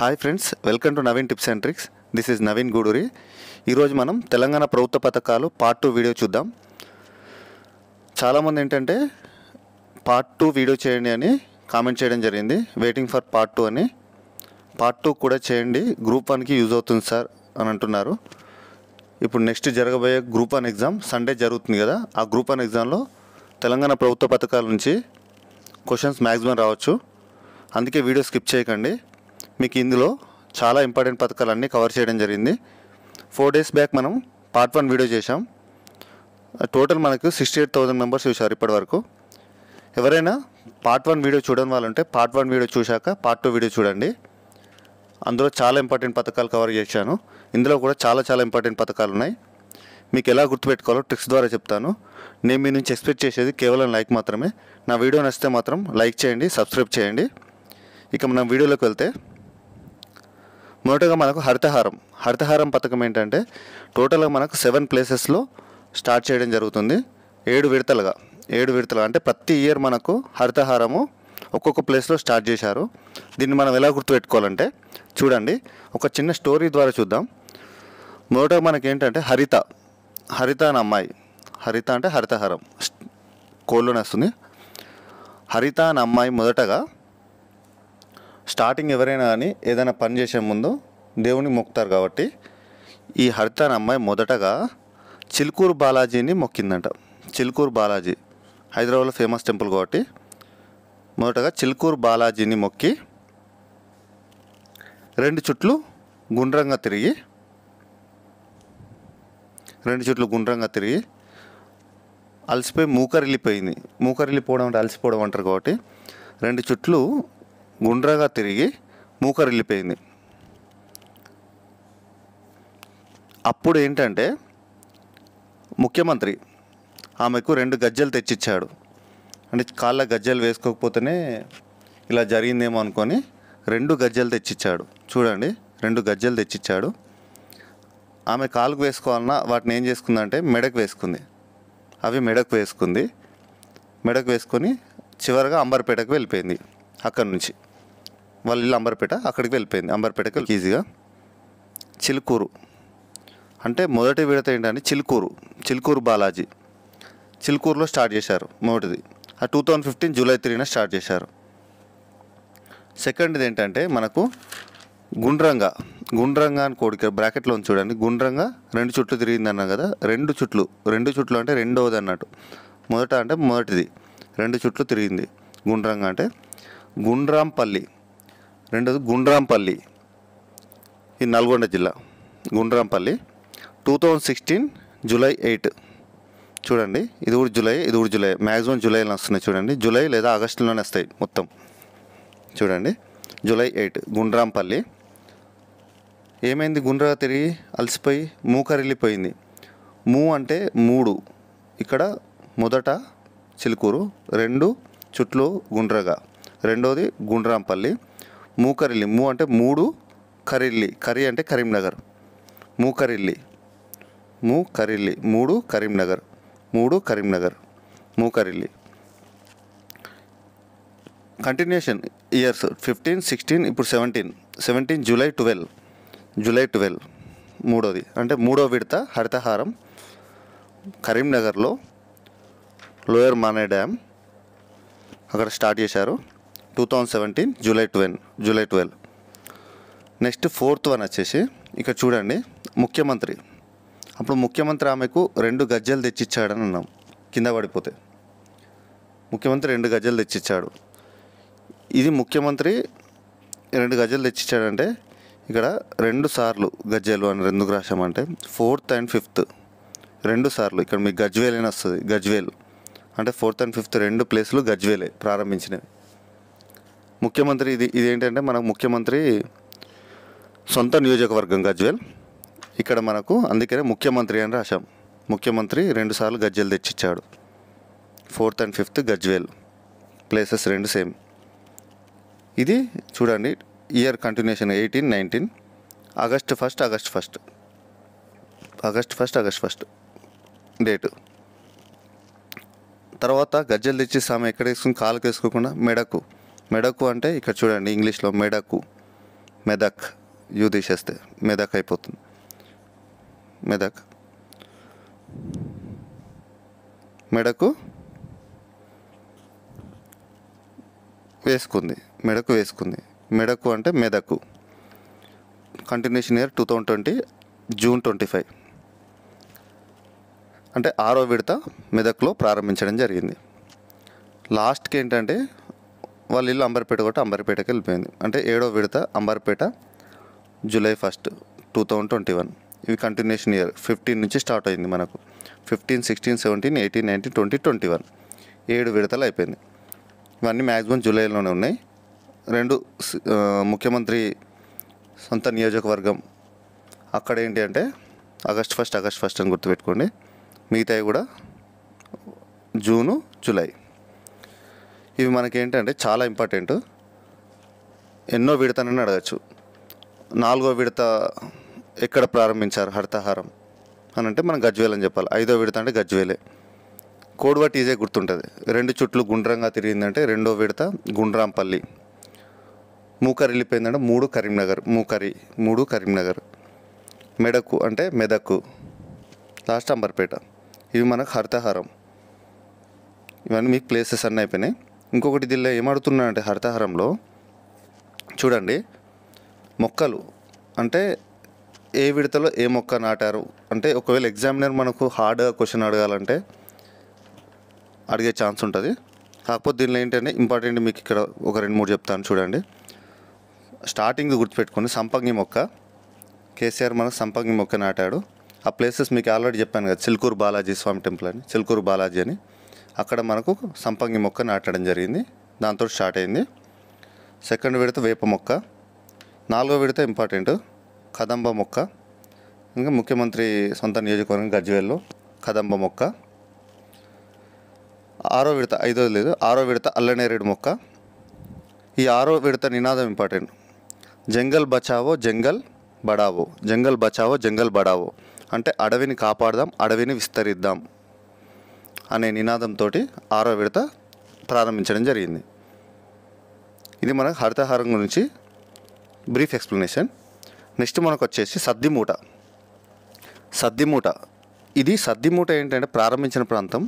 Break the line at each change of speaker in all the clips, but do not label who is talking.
hi friends welcome to Naveen tips and tricks this is Naveen Guduri ఈరోజు మనం తెలంగాణ ప్రభుత్వ పథకాలు పార్ట్ టూ వీడియో చూద్దాం చాలామంది ఏంటంటే పార్ట్ టూ వీడియో చేయండి అని కామెంట్ చేయడం జరిగింది వెయిటింగ్ ఫర్ పార్ట్ టూ అని పార్ట్ టూ కూడా చేయండి గ్రూప్ వన్కి యూజ్ అవుతుంది సార్ అని అంటున్నారు ఇప్పుడు నెక్స్ట్ జరగబోయే గ్రూప్ వన్ ఎగ్జామ్ సండే జరుగుతుంది కదా ఆ గ్రూప్ వన్ ఎగ్జామ్లో తెలంగాణ ప్రభుత్వ పథకాల నుంచి క్వశ్చన్స్ మ్యాక్సిమం రావచ్చు అందుకే వీడియో స్కిప్ చేయకండి మీకు ఇందులో చాలా ఇంపార్టెంట్ పథకాలు అన్నీ కవర్ చేయడం జరిగింది ఫోర్ డేస్ బ్యాక్ మనం పార్ట్ వన్ వీడియో చేశాం టోటల్ మనకు సిక్స్టీ ఎయిట్ థౌజండ్ మెంబర్స్ చూశారు ఇప్పటి వరకు ఎవరైనా పార్ట్ వన్ వీడియో చూడని వాళ్ళంటే ఉంటే పార్ట్ వన్ వీడియో చూశాక పార్ట్ టూ వీడియో చూడండి అందులో చాలా ఇంపార్టెంట్ పథకాలు కవర్ చేశాను ఇందులో కూడా చాలా చాలా ఇంపార్టెంట్ పథకాలు ఉన్నాయి మీకు ఎలా గుర్తుపెట్టుకోవాలో ట్రిక్స్ ద్వారా చెప్తాను నేను మీ నుంచి ఎక్స్పెక్ట్ చేసేది కేవలం లైక్ మాత్రమే నా వీడియో నచ్చితే మాత్రం లైక్ చేయండి సబ్స్క్రైబ్ చేయండి ఇక మనం వీడియోలోకి వెళ్తే మొదటగా మనకు హరితహారం హరితహారం పథకం ఏంటంటే టోటల్గా మనకు సెవెన్ ప్లేసెస్లో స్టార్ట్ చేయడం జరుగుతుంది ఏడు విడతలుగా ఏడు విడతలు అంటే ప్రతి ఇయర్ మనకు హరితహారము ఒక్కొక్క ప్లేస్లో స్టార్ట్ చేశారు దీన్ని మనం ఎలా గుర్తుపెట్టుకోవాలంటే చూడండి ఒక చిన్న స్టోరీ ద్వారా చూద్దాం మొదట ఏంటంటే హరిత హరిత అని అమ్మాయి హరిత అంటే హరితహారం కోళ్ళు వస్తుంది హరిత అని అమ్మాయి మొదటగా స్టార్టింగ్ ఎవరైనా కానీ ఏదైనా పని చేసే ముందు దేవుని మొక్కుతారు కాబట్టి ఈ హరిత అమ్మాయి మొదటగా చిలుకూరు బాలాజీని మొక్కిందంట చిలుకూరు బాలాజీ హైదరాబాద్లో ఫేమస్ టెంపుల్ కాబట్టి మొదటగా చిలుకూరు బాలాజీని మొక్కి రెండు చుట్లు గుండ్రంగా తిరిగి రెండు చుట్లు గుండ్రంగా తిరిగి అలసిపోయి మూకరిల్లిపోయింది మూకరిల్లిపోవడం అంటే అలసిపోవడం అంటారు కాబట్టి రెండు చుట్లు గుండ్రంగా తిరిగి మూకరిల్లిపోయింది అప్పుడు ఏంటంటే ముఖ్యమంత్రి ఆమెకు రెండు గజ్జలు తెచ్చిచ్చాడు అంటే కాళ్ళ గజ్జలు వేసుకోకపోతేనే ఇలా జరిగిందేమో అనుకొని రెండు గజ్జలు తెచ్చిచ్చాడు చూడండి రెండు గజ్జలు తెచ్చిచ్చాడు ఆమె కాలుకు వేసుకోవాలన్నా వాటిని ఏం చేసుకుందంటే మెడకు వేసుకుంది అవి మెడకు వేసుకుంది మెడకు వేసుకొని చివరిగా అంబర్పేటకు వెళ్ళిపోయింది అక్కడి నుంచి వాళ్ళ ఇల్లు అంబర్పేట అక్కడికి వెళ్ళిపోయింది అంబర్పేటకి ఈజీగా చిలుకూరు అంటే మొదటి విడత ఏంటంటే చిలుకూరు చిలుకూరు బాలాజీ చిలుకూరులో స్టార్ట్ చేశారు మొదటిది ఆ టూ థౌజండ్ ఫిఫ్టీన్ జూలై త్రీన స్టార్ట్ చేశారు సెకండ్ది ఏంటంటే మనకు గుండ్రంగా గుండ్రంగా అని కోడిక బ్రాకెట్లో ఉంది చూడండి గుండ్రంగా రెండు చుట్లు తిరిగింది అన్నా కదా రెండు చుట్లు రెండు చుట్లు అంటే రెండవది అన్నట్టు మొదట అంటే మొదటిది రెండు చుట్లు తిరిగింది గుండ్రంగా అంటే గుండ్రాంపల్లి రెండోది గుండ్రాంపల్లి ఇది నల్గొండ జిల్లా Gundrampalli two thousand sixteen July eight చూడండి ఇది కూడా జూలై ఇది కూడా జూలై మ్యాక్సిమం జూలైలో వస్తున్నాయి చూడండి జూలై లేదా ఆగస్టులోనే వస్తాయి మొత్తం చూడండి జూలై ఎయిట్ గుండ్రాంపల్లి ఏమైంది గుండ్రా తిరిగి అలసిపోయి మూకరిల్లిపోయింది మూ అంటే మూడు ఇక్కడ మొదట చిలుకూరు రెండు చుట్లు గుండ్రగా రెండోది గుండ్రాంపల్లి మూకరిల్లి మూ అంటే మూడు కరిల్లి కర్రీ అంటే కరీంనగర్ మూకరిల్లి మూకరిల్లి మూడు కరీంనగర్ మూడు కరీంనగర్ మూకరిల్లి కంటిన్యూషన్ ఇయర్స్ ఫిఫ్టీన్ సిక్స్టీన్ ఇప్పుడు seventeen seventeen July twelve July twelve మూడోది అంటే మూడో విడత హరితహారం కరీంనగర్లో లోయర్ మానే డ్యామ్ అక్కడ స్టార్ట్ చేశారు two thousand seventeen July twelve July twelve next fourth one వచ్చేసి ఇక్కడ చూడండి ముఖ్యమంత్రి అప్పుడు ముఖ్యమంత్రి ఆమెకు రెండు గజ్జలు తెచ్చిచ్చాడని అన్నాం కింద పడిపోతే ముఖ్యమంత్రి రెండు గజ్జలు తెచ్చిచ్చాడు ఇది ముఖ్యమంత్రి రెండు గజ్జలు తెచ్చిచ్చాడంటే ఇక్కడ రెండు సార్లు గజ్జలు అని ఎందుకు రాసామంటే ఫోర్త్ అండ్ ఫిఫ్త్ రెండు సార్లు ఇక్కడ మీకు గజ్వేల్ అని వస్తుంది గజ్వేల్ అంటే ఫోర్త్ అండ్ ఫిఫ్త్ రెండు ప్లేసులు గజ్వేలే ప్రారంభించినవి ముఖ్యమంత్రి ఇది ఇదేంటంటే మనకు ముఖ్యమంత్రి సొంత నియోజకవర్గం గజ్వేల్ ఇక్కడ మనకు అందుకనే ముఖ్యమంత్రి అని రాశాం ముఖ్యమంత్రి రెండుసార్లు గజ్వేల్ తెచ్చిచ్చాడు fourth and fifth Gajwel places రెండు సేమ్ ఇది చూడండి year continuation eighteen nineteen August first August first August first August first date తర్వాత గజ్జలు తెచ్చి సామె ఎక్కడ వేసుకుని కాలుకు వేసుకోకుండా మెడకు మెడకు అంటే ఇక్కడ చూడండి ఇంగ్లీష్లో మెడకు మెదక్ యూ తీసేస్తే మెదక్ అయిపోతుంది మెదక్ మెడకు వేసుకుంది మెడకు వేసుకుంది మెడకు అంటే మెదకు continuation year two thousand twenty June twenty five అంటే ఆరో విడత మెదక్లో ప్రారంభించడం జరిగింది లాస్ట్కి ఏంటంటే వాళ్ళ ఇల్లు అంబర్పేట కొట్టి అంబర్పేటకి వెళ్ళిపోయింది అంటే ఏడో విడత Amberpet July first two thousand twenty one ఇవి కంటిన్యూషన్ ఇయర్ ఫిఫ్టీన్ నుంచి స్టార్ట్ అయింది మనకు fifteen sixteen seventeen eighteen nineteen twenty twenty one ఏడు విడతలు అయిపోయింది ఇవన్నీ మ్యాక్సిమం జూలైలోనే ఉన్నాయి రెండు ముఖ్యమంత్రి సొంత నియోజకవర్గం అక్కడ ఏంటి అంటే ఆగస్ట్ ఫస్ట్ ఆగస్ట్ ఫస్ట్ అని గుర్తుపెట్టుకోండి మిగతావి కూడా జూను జూలై ఇవి మనకేంటంటే చాలా ఇంపార్టెంట్ ఎన్నో విడతనని అడగచ్చు నాలుగో విడత ఎక్కడ ప్రారంభించారు హరితహారం అని అంటే మనం గజ్వేల్ అని చెప్పాలి ఐదో విడత అంటే గజ్వేలే కోడ్వట్ ఈజే గుర్తుంటుంది రెండు చుట్లు గుండ్రంగా తిరిగిందంటే రెండో విడత గుండ్రాంపల్లి మూకరి వెళ్ళిపోయిందంటే మూడు కరీంనగర్ మూకరి మూడు కరీంనగర్ మెడకు అంటే మెదక్కు లాస్ట్ అంబర్పేట ఇవి మనకు హరితహారం ఇవన్నీ మీకు ప్లేసెస్ అన్నీ అయిపోయినాయి ఇంకొకటి దీనిలో ఏమడుతున్నానంటే హరితహారంలో చూడండి మొక్కలు అంటే ఏ విడతలో ఏ మొక్క నాటారు అంటే ఒకవేళ ఎగ్జామినర్ మనకు హార్డ్గా క్వశ్చన్ అడగాలంటే అడిగే ఛాన్స్ ఉంటుంది కాకపోతే దీనిలో ఏంటంటే ఇంపార్టెంట్ మీకు ఇక్కడ ఒక రెండు మూడు చెప్తాను చూడండి స్టార్టింగ్ గుర్తుపెట్టుకోండి సంపంగి మొక్క కేసీఆర్ మన సంపంగి మొక్క నాటాడు ఆ ప్లేసెస్ మీకు ఆల్రెడీ చెప్పాను కదా చిల్కూరు బాలాజీ స్వామి టెంపుల్ అని చిల్కూరు బాలాజీ అని అక్కడ మనకు సంపంగి మొక్క నాటడం జరిగింది దాంతో స్టార్ట్ అయింది సెకండ్ విడత వేప మొక్క నాలుగో విడత ఇంపార్టెంట్ కదంబ మొక్క ఇంకా ముఖ్యమంత్రి సొంత నియోజకవర్గం గజ్వేల్లో కదంబ మొక్క ఆరో విడత ఐదో లేదు ఆరో విడత అల్లనేరేడు మొక్క ఈ ఆరో విడత నినాదం ఇంపార్టెంట్ జంగల్ బచావో జంగల్ బడావో జంగల్ బచావో జంగల్ బడావో అంటే అడవిని కాపాడదాం అడవిని విస్తరిద్దాం అనే నినాదంతో ఆరో విడత ప్రారంభించడం జరిగింది ఇది మన హరితహారం గురించి బ్రీఫ్ ఎక్స్ప్లెనేషన్ నెక్స్ట్ మనకు వచ్చేసి సద్దిమూట సద్దిమూట ఇది సద్దిమూట ఏంటంటే ప్రారంభించిన ప్రాంతం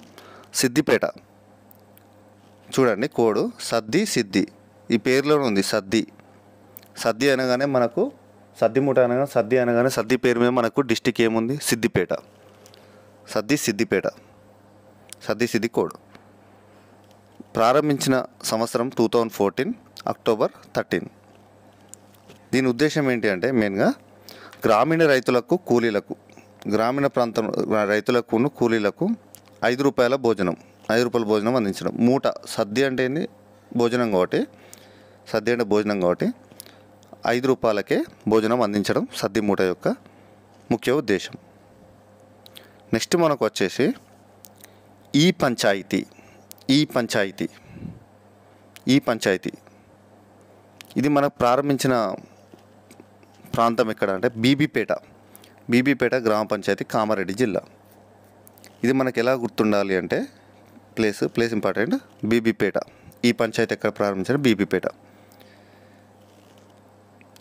సిద్దిపేట చూడండి కోడు సద్ది సిద్ది ఈ పేరులోనే ఉంది సద్ది సద్ది అనగానే మనకు సద్దిమూట అనగానే సద్ది అనగానే సద్ది పేరు మీద మనకు డిస్టిక్ ఏముంది సిద్దిపేట సద్ది సిద్దిపేట కోడ్ ప్రారంభించిన సంవత్సరం two thousand fourteen October thirteen దీని ఉద్దేశం ఏంటి అంటే మెయిన్గా గ్రామీణ రైతులకు కూలీలకు గ్రామీణ ప్రాంతం రైతులకు కూలీలకు ఐదు రూపాయల భోజనం ఐదు రూపాయల భోజనం అందించడం మూట సద్ది అంటే భోజనం కాబట్టి సద్ది అంటే భోజనం కాబట్టి ఐదు రూపాయలకే భోజనం అందించడం సద్ది మూట యొక్క ముఖ్య ఉద్దేశం నెక్స్ట్ మనకు వచ్చేసి ఈ పంచాయతీ ఈ పంచాయతీ ఈ పంచాయతీ ఇది మనకు ప్రారంభించిన ప్రాంతం ఎక్కడ అంటే బీబీపేట బీబీపేట గ్రామ పంచాయతీ కామారెడ్డి జిల్లా ఇది మనకు ఎలా గుర్తుండాలి అంటే ప్లేస్ ప్లేస్ ఇంపార్టెంట్ బీబీపేట ఈ పంచాయతీ ఎక్కడ ప్రారంభించారు బీబీపేట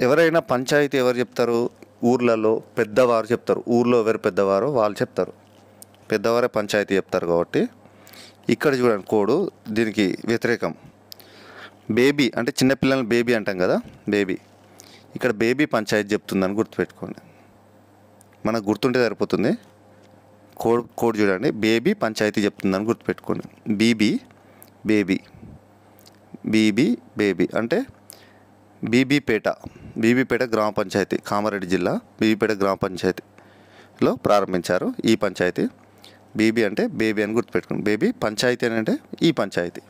ఎవరైనా పంచాయతీ ఎవరు చెప్తారు ఊర్లలో పెద్దవారు చెప్తారు ఊర్లో ఎవరు పెద్దవారో వాళ్ళు చెప్తారు పెద్దవారే పంచాయతీ చెప్తారు కాబట్టి ఇక్కడ చూడండి కోడు దీనికి వ్యతిరేకం బేబీ అంటే చిన్నపిల్లలని బేబీ అంటాం కదా బేబీ ఇక్కడ బేబీ పంచాయతీ చెప్తుందని గుర్తుపెట్టుకోండి మనకు గుర్తుంటే సరిపోతుంది కోడ్ కోడ్ చూడండి బేబీ పంచాయతీ చెప్తుందని గుర్తుపెట్టుకోండి బీబీ బేబీ బీబీ బేబీ అంటే బీబీపేట బీబీపేట గ్రామ పంచాయతీ కామారెడ్డి జిల్లా బీబీపేట గ్రామ పంచాయతీలో ప్రారంభించారు ఈ పంచాయతీ బీబీ అంటే బేబీ అని గుర్తుపెట్టుకోండి బేబీ పంచాయతీ అని అంటే ఈ పంచాయతీ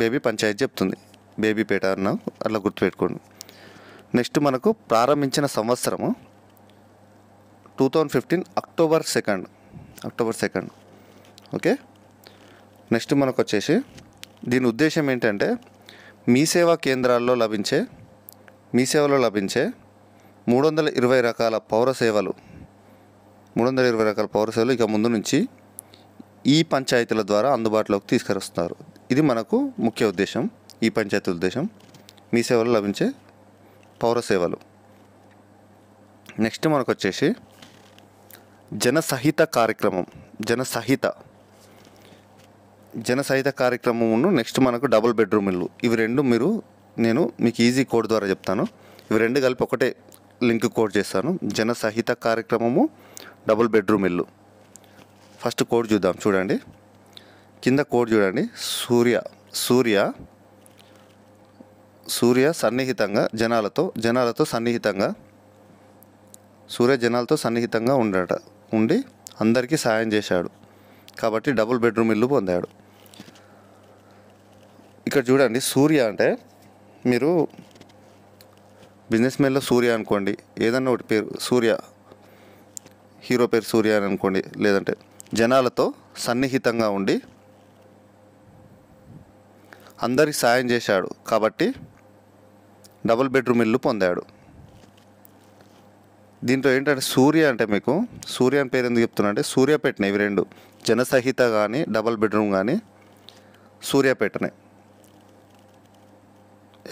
బేబీ పంచాయతీ చెప్తుంది బేబీ పేట అన్న అట్లా గుర్తుపెట్టుకోండి నెక్స్ట్ మనకు ప్రారంభించిన సంవత్సరము two thousand fifteen October second October second okay next మనకు వచ్చేసి దీని ఉద్దేశం ఏంటంటే మీ సేవా కేంద్రాల్లో లభించే మీ సేవలో లభించే మూడు వందల ఇరవై రకాల పౌర సేవలు మూడు వందల ఇరవై రకాల పౌరసేవలు సేవలు ఇక ముందు నుంచి ఈ పంచాయతీల ద్వారా అందుబాటులోకి తీసుకొస్తున్నారు ఇది మనకు ముఖ్య ఉద్దేశం ఈ పంచాయతీ ఉద్దేశం మీ సేవలు లభించే పౌర సేవలు నెక్స్ట్ మనకు వచ్చేసి జనసహిత కార్యక్రమం జనసహిత జనసహిత కార్యక్రమమును నెక్స్ట్ మనకు డబుల్ బెడ్రూమ్ ఇల్లు ఇవి రెండు మీరు నేను మీకు ఈజీ కోడ్ ద్వారా చెప్తాను ఇవి రెండు కలిపి ఒకటే లింక్ కోడ్ చేస్తాను జన సహిత కార్యక్రమము డబుల్ బెడ్రూమ్ ఇల్లు ఫస్ట్ కోడ్ చూద్దాం చూడండి కింద కోడ్ చూడండి సూర్య సూర్య సూర్య సన్నిహితంగా జనాలతో జనాలతో సన్నిహితంగా సూర్య జనాలతో సన్నిహితంగా ఉండట ఉండి అందరికీ సాయం చేశాడు కాబట్టి డబుల్ బెడ్రూమ్ ఇల్లు పొందాడు ఇక్కడ చూడండి సూర్య అంటే మీరు బిజినెస్ సూర్య అనుకోండి ఏదన్నా ఒకటి పేరు సూర్య హీరో పేరు సూర్య అని అనుకోండి లేదంటే జనాలతో సన్నిహితంగా ఉండి అందరికి సాయం చేశాడు కాబట్టి డబుల్ బెడ్రూమ్ ఇల్లు పొందాడు దీంట్లో ఏంటంటే సూర్య అంటే మీకు సూర్య అని పేరు ఎందుకు చెప్తున్నా అంటే సూర్యపేటనే ఇవి రెండు జనసహిత కానీ డబుల్ బెడ్రూమ్ కానీ సూర్యపేటనే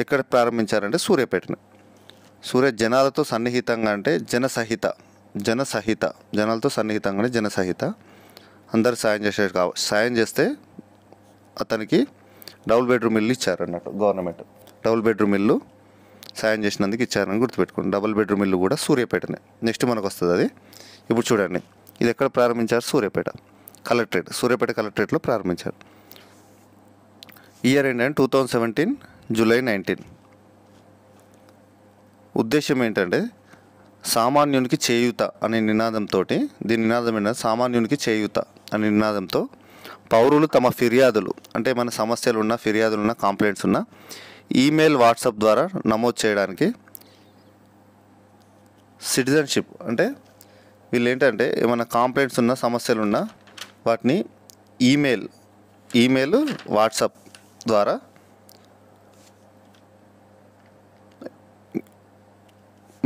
ఎక్కడ ప్రారంభించారంటే సూర్యపేటనే సూర్య జనాలతో సన్నిహితంగా అంటే జనసహిత జనసహిత జనాలతో సన్నిహితంగా అంటే జనసహిత అందరు సాయం చేసే సాయం చేస్తే అతనికి డబుల్ బెడ్రూమ్ ఇల్లు ఇచ్చారన్నట్టు గవర్నమెంట్ డబుల్ బెడ్రూమ్ ఇల్లు సాయం చేసినందుకు ఇచ్చారని గుర్తుపెట్టుకోండి డబుల్ బెడ్రూమ్ ఇల్లు కూడా సూర్యాపేటనే నెక్స్ట్ మనకు వస్తుంది అది ఇప్పుడు చూడండి ఇది ఎక్కడ ప్రారంభించారు సూర్యాపేట కలెక్టరేట్ సూర్యాపేట కలెక్టరేట్లో ప్రారంభించారు ఇయర్ ఏంటంటే two thousand seventeen July nineteen ఉద్దేశం ఏంటంటే సామాన్యునికి చేయుత అనే నినాదంతో దీని నినాదం ఏంటంటే సామాన్యునికి చేయుత అనే నినాదంతో పౌరులు తమ ఫిర్యాదులు అంటే మన సమస్యలు ఉన్న ఫిర్యాదులు ఉన్న కంప్లైంట్స్ ఉన్న ఈమెయిల్ వాట్సాప్ ద్వారా నమోదు చేయడానికి సిటిజన్షిప్ అంటే వీళ్ళు ఏంటంటే ఏమైనా కాంప్లైంట్స్ ఉన్న సమస్యలు ఉన్నా వాటిని ఈమెయిల్ ఈమెయిల్ వాట్సాప్ ద్వారా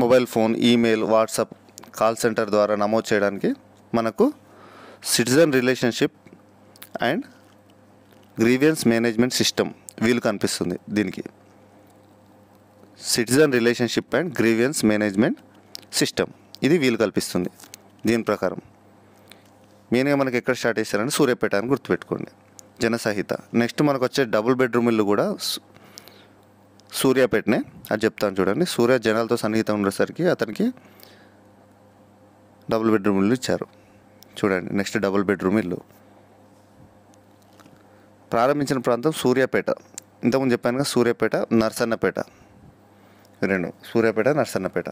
mobile phone email WhatsApp call centre ద్వారా నమోదు చేయడానికి మనకు citizen relationship and grievance management system వీలు కనిపిస్తుంది దీనికి citizen relationship and grievance management system ఇది వీలు కల్పిస్తుంది దీని ప్రకారం మెయిన్గా మనకి ఎక్కడ స్టార్ట్ చేస్తారని సూర్యపేట అని గుర్తుపెట్టుకోండి జనసహిత నెక్స్ట్ మనకు వచ్చే డబుల్ బెడ్రూమ్ ఇల్లు కూడా సూర్యాపేటనే అది చెప్తాను చూడండి సూర్య జనాలతో సన్నిహితం ఉండేసరికి అతనికి డబుల్ బెడ్రూమ్ ఇల్లు ఇచ్చారు చూడండి నెక్స్ట్ డబుల్ బెడ్రూమ్ ఇల్లు ప్రారంభించిన ప్రాంతం సూర్యాపేట ఇంతకుముందు చెప్పాను కదా సూర్యాపేట నర్సన్నపేట రెండు సూర్యాపేట నర్సన్నపేట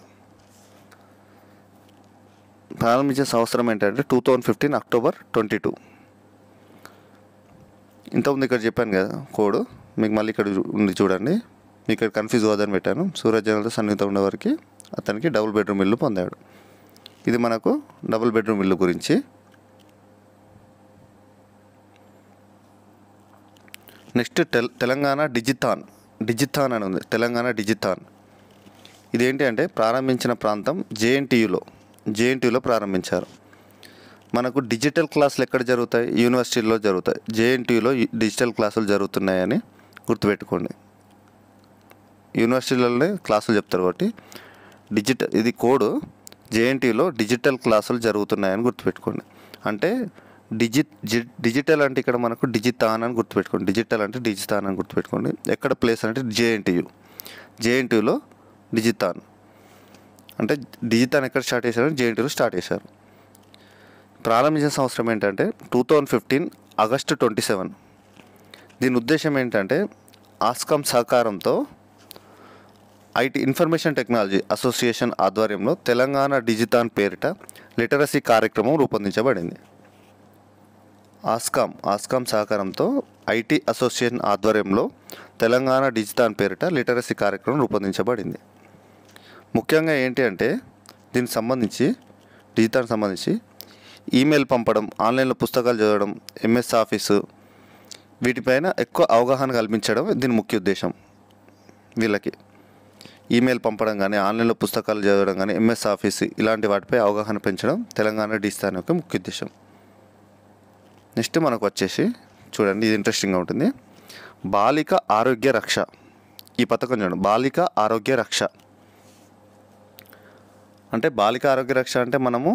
ప్రారంభించే సంవత్సరం ఏంటంటే two thousand fifteen October twenty two ఇంతకుముందు ఇక్కడ చెప్పాను కదా కోడ్ మీకు మళ్ళీ ఇక్కడ ఉంది చూడండి ఇక్కడ కన్ఫ్యూజ్ అవ్వదని పెట్టాను సూరజ్ జనాలతో సన్నిహితం ఉండేవారికి అతనికి డబుల్ బెడ్రూమ్ ఇల్లు పొందాడు ఇది మనకు డబుల్ బెడ్రూమ్ ఇల్లు గురించి నెక్స్ట్ తెల్ తెలంగాణ డిజిథాన్ డిజిథాన్ అని ఉంది తెలంగాణ డిజిథాన్ ఇదేంటి అంటే ప్రారంభించిన ప్రాంతం జేఎన్టీయులో జేఎన్టీయులో ప్రారంభించారు మనకు డిజిటల్ క్లాసులు ఎక్కడ జరుగుతాయి యూనివర్సిటీల్లో జరుగుతాయి జేఎన్టీయులో డిజిటల్ క్లాసులు జరుగుతున్నాయని గుర్తుపెట్టుకోండి యూనివర్సిటీలలోనే క్లాసులు చెప్తారు కాబట్టి డిజిటల్ ఇది కోడ్ జేఎన్టీలో డిజిటల్ క్లాసులు జరుగుతున్నాయని గుర్తుపెట్టుకోండి అంటే డిజిట్ డిజిటల్ అంటే ఇక్కడ మనకు డిజితాన్ అని గుర్తుపెట్టుకోండి డిజిటల్ అంటే డిజితాన్ అని గుర్తుపెట్టుకోండి ఎక్కడ ప్లేస్ అంటే జేఎన్టీయు జేఎన్టీయులో డిజితాన్ అంటే డిజితాన్ ఎక్కడ స్టార్ట్ చేశారు జేఎన్టీలో స్టార్ట్ చేశారు ప్రారంభించిన సంవత్సరం ఏంటంటే two thousand fifteen August twenty seven దీని ఉద్దేశం ఏంటంటే ఆస్కామ్ సహకారంతో ఐటీ ఇన్ఫర్మేషన్ టెక్నాలజీ అసోసియేషన్ ఆధ్వర్యంలో తెలంగాణ డిజితాన్ పేరిట లిటరసీ కార్యక్రమం రూపొందించబడింది ఆస్కామ్ ఆస్కామ్ సహకారంతో ఐటీ అసోసియేషన్ ఆధ్వర్యంలో తెలంగాణ డిజితాన్ పేరిట లిటరసీ కార్యక్రమం రూపొందించబడింది ముఖ్యంగా ఏంటి అంటే దీనికి సంబంధించి డిజితాన్ సంబంధించి ఈమెయిల్ పంపడం ఆన్లైన్లో పుస్తకాలు చదవడం ఎంఎస్ ఆఫీసు వీటిపైన ఎక్కువ అవగాహన కల్పించడం దీని ముఖ్య ఉద్దేశం వీళ్ళకి ఈమెయిల్ పంపడం కానీ ఆన్లైన్లో పుస్తకాలు చదవడం కానీ ఎంఎస్ ఆఫీస్ ఇలాంటి వాటిపై అవగాహన పెంచడం తెలంగాణ డిజితాన్ యొక్క ముఖ్య ఉద్దేశం నెక్స్ట్ మనకు వచ్చేసి చూడండి ఇది ఇంట్రెస్టింగ్గా ఉంటుంది బాలిక ఆరోగ్య రక్ష ఈ పథకం చూడండి బాలిక ఆరోగ్య రక్ష అంటే బాలిక ఆరోగ్య రక్ష అంటే మనము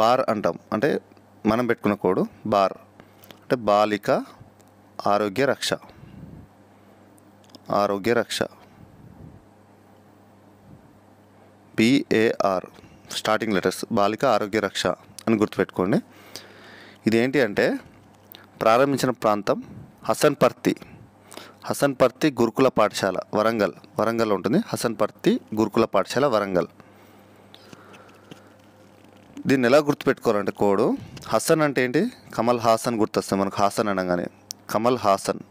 బార్ అంటాం అంటే మనం పెట్టుకున్న కోడు బార్ అంటే బాలిక ఆరోగ్య రక్ష ఆరోగ్య రక్ష పిఏఆర్ స్టార్టింగ్ లెటర్స్ బాలిక ఆరోగ్య రక్ష అని గుర్తుపెట్టుకోండి ఇదేంటి అంటే ప్రారంభించిన ప్రాంతం హసన్పర్తి హసన్పర్తి గురుకుల పాఠశాల వరంగల్ వరంగల్ ఉంటుంది హసన్పర్తి గురుకుల పాఠశాల వరంగల్ దీన్ని ఎలా గుర్తుపెట్టుకోవాలంటే కోడు హసన్ అంటే ఏంటి కమల్ హాసన్ గుర్తొస్తుంది మనకు హాసన్ అనగానే కమల్ హాసన్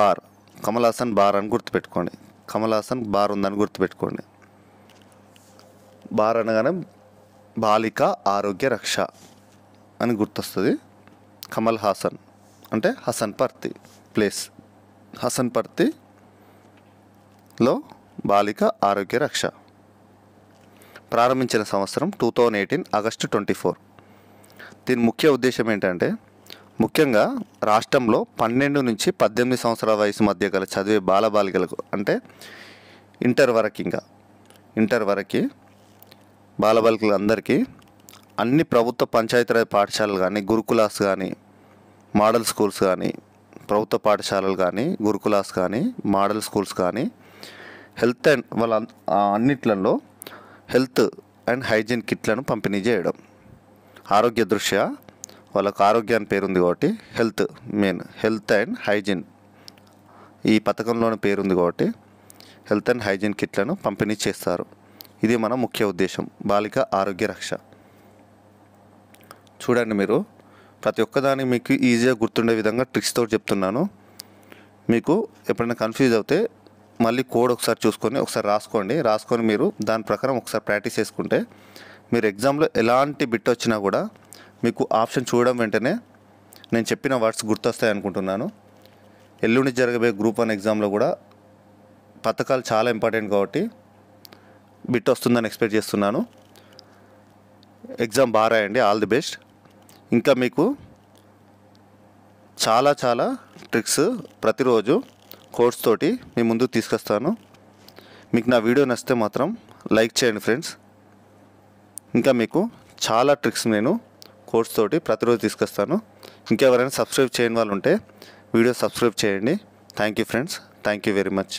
బార్ కమల్ హాసన్ బార్ అని గుర్తుపెట్టుకోండి కమల్ హాసన్ బార్ ఉందని గుర్తుపెట్టుకోండి బార్ అనగానే బాలిక ఆరోగ్య రక్ష అని గుర్తొస్తుంది కమల్ హాసన్ అంటే హసన్ పర్తి ప్లేస్ హసన్ పర్తిలో బాలిక ఆరోగ్య రక్ష ప్రారంభించిన సంవత్సరం two thousand eighteen August twenty four దీని ముఖ్య ఉద్దేశం ఏంటంటే ముఖ్యంగా రాష్ట్రంలో పన్నెండు నుంచి పద్దెనిమిది సంవత్సరాల వయసు మధ్య గల చదివే బాలబాలికలకు అంటే ఇంటర్ వరకు ఇంకా ఇంటర్ వరకు బాలబాలికలందరికీ అన్ని ప్రభుత్వ పంచాయతీరాజ్ పాఠశాలలు కానీ గురుకులాస్ కానీ మోడల్ స్కూల్స్ కానీ ప్రభుత్వ పాఠశాలలు కానీ గురుకులాస్ కానీ మోడల్ స్కూల్స్ కానీ హెల్త్ అండ్ వాళ్ళ అన్నిట్లలో హెల్త్ అండ్ హైజీన్ కిట్లను పంపిణీ చేయడం ఆరోగ్య దృష్ట్యా వాళ్ళకు ఆరోగ్యాన్ని పేరుంది కాబట్టి health main health and hygiene ఈ పథకంలోని పేరుంది కాబట్టి హెల్త్ అండ్ హైజీన్ కిట్లను పంపిణీ చేస్తారు ఇది మన ముఖ్య ఉద్దేశం బాలిక ఆరోగ్య రక్ష చూడండి మీరు ప్రతి ఒక్కదానికి మీకు ఈజీగా గుర్తుండే విధంగా ట్రిక్స్తో చెప్తున్నాను మీకు ఎప్పుడైనా కన్ఫ్యూజ్ అవుతే మళ్ళీ కోడ్ ఒకసారి చూసుకొని ఒకసారి రాసుకోండి రాసుకొని మీరు దాని ప్రకారం ఒకసారి ప్రాక్టీస్ చేసుకుంటే మీరు ఎగ్జామ్లో ఎలాంటి బిట్ వచ్చినా కూడా మీకు ఆప్షన్ చూడడం వెంటనే నేను చెప్పిన వర్డ్స్ గుర్తొస్తాయి అనుకుంటున్నాను ఎల్లుండి జరగబోయే గ్రూప్ వన్ ఎగ్జామ్లో కూడా పథకాలు చాలా ఇంపార్టెంట్ కాబట్టి బిట్ వస్తుందని ఎక్స్పెక్ట్ చేస్తున్నాను ఎగ్జామ్ బాగా రాయండి ఆల్ ది బెస్ట్ ఇంకా మీకు చాలా చాలా ట్రిక్స్ ప్రతిరోజు కోర్స్ తోటి మీ ముందు తీసుకొస్తాను మీకు నా వీడియో నచ్చితే మాత్రం లైక్ చేయండి ఫ్రెండ్స్ ఇంకా మీకు చాలా ట్రిక్స్ నేను కోర్స్ తోటి ప్రతిరోజు తీసుకొస్తాను ఇంకెవరైనా సబ్స్క్రైబ్ చేయని వాళ్ళు ఉంటే వీడియో సబ్స్క్రైబ్ చేయండి thank you friends thank you very much